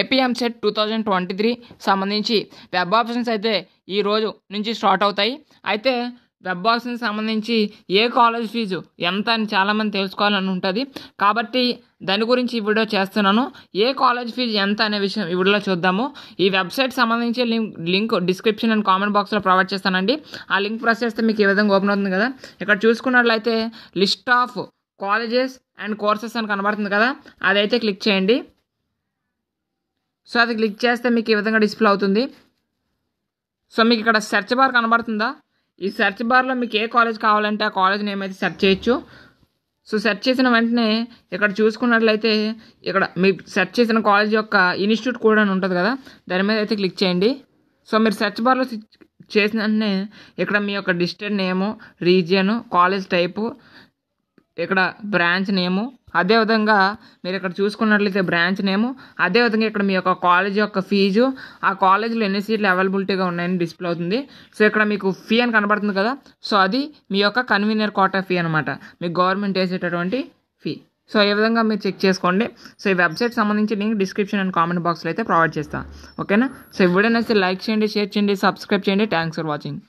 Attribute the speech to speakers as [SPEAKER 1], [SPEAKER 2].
[SPEAKER 1] AP EAMCET two thousand twenty three సంబంధించి web options అయితే ఈ రోజు నుంచి స్టార్ట్ అవుతాయి అయితే వెబ్ ఆప్షన్స్ సంబంధించి ఏ కాలేజ్ ఫీజు ఎంత అని చాలామంది తెలుసుకోవాలని ఉంటుంది కాబట్టి దాని గురించి ఈ వీడియో చేస్తున్నాను ఏ కాలేజ్ ఫీజు ఎంత అనే విషయం ఈ వీడియోలో చూద్దాము ఈ వెబ్సైట్ సంబంధించి link link description and comment బాక్స్లో ప్రొవైడ్ చేస్తానండి ఆ లింక్ ప్రెస్ చేస్తే మీకు ఈ విధంగా ఓపెన్ అవుతుంది కదా ఇక్కడ చూసుకున్నట్లయితే list of colleges and courses అని కనబడుతుంది కదా అదైతే క్లిక్ చేయండి సో అది క్లిక్ చేస్తే మీకు ఈ విధంగా డిస్ప్లే అవుతుంది సో మీకు ఇక్కడ సెర్చ్ బార్ కనబడుతుందా ఈ సెర్చ్ బార్లో మీకు ఏ కాలేజ్ కావాలంటే ఆ కాలేజ్ నేమ్ అయితే సెర్చ్ చేయొచ్చు సో సెర్చ్ చేసిన వెంటనే ఇక్కడ చూసుకున్నట్లయితే ఇక్కడ మీ సెర్చ్ చేసిన కాలేజ్ యొక్క ఇన్స్టిట్యూట్ కూడా ఉంటుంది కదా దాని మీద అయితే క్లిక్ చేయండి సో మీరు సెర్చ్ బార్లో చేసిన వెంటనే ఇక్కడ మీ యొక్క distant name region college type ఇక్కడ బ్రాంచ్ నేము అదేవిధంగా మీరు ఇక్కడ చూసుకున్నట్లయితే బ్రాంచ్ నేము అదేవిధంగా ఇక్కడ మీ యొక్క కాలేజ్ యొక్క ఫీజు ఆ కాలేజీలో ఎన్ని సీట్లు అవైలబిలిటీగా ఉన్నాయని డిస్ప్లే అవుతుంది సో ఇక్కడ మీకు ఫీ అని కనబడుతుంది కదా సో అది మీ యొక్క కన్వీనియర్ కోటా ఫీ అనమాట మీ గవర్నమెంట్ వేసేటటువంటి ఫీ సో ఈ విధంగా మీరు చెక్ చేసుకోండి సో ఈ వెబ్సైట్ సంబంధించి నేను డిస్క్రిప్షన్ అండ్ కామెంట్ బాక్స్లో అయితే ప్రొవైడ్ చేస్తాను ఓకేనా సో ఈ లైక్ చేయండి షేర్ చేయండి సబ్స్క్రైబ్ చేయండి థ్యాంక్స్ ఫర్ వాచింగ్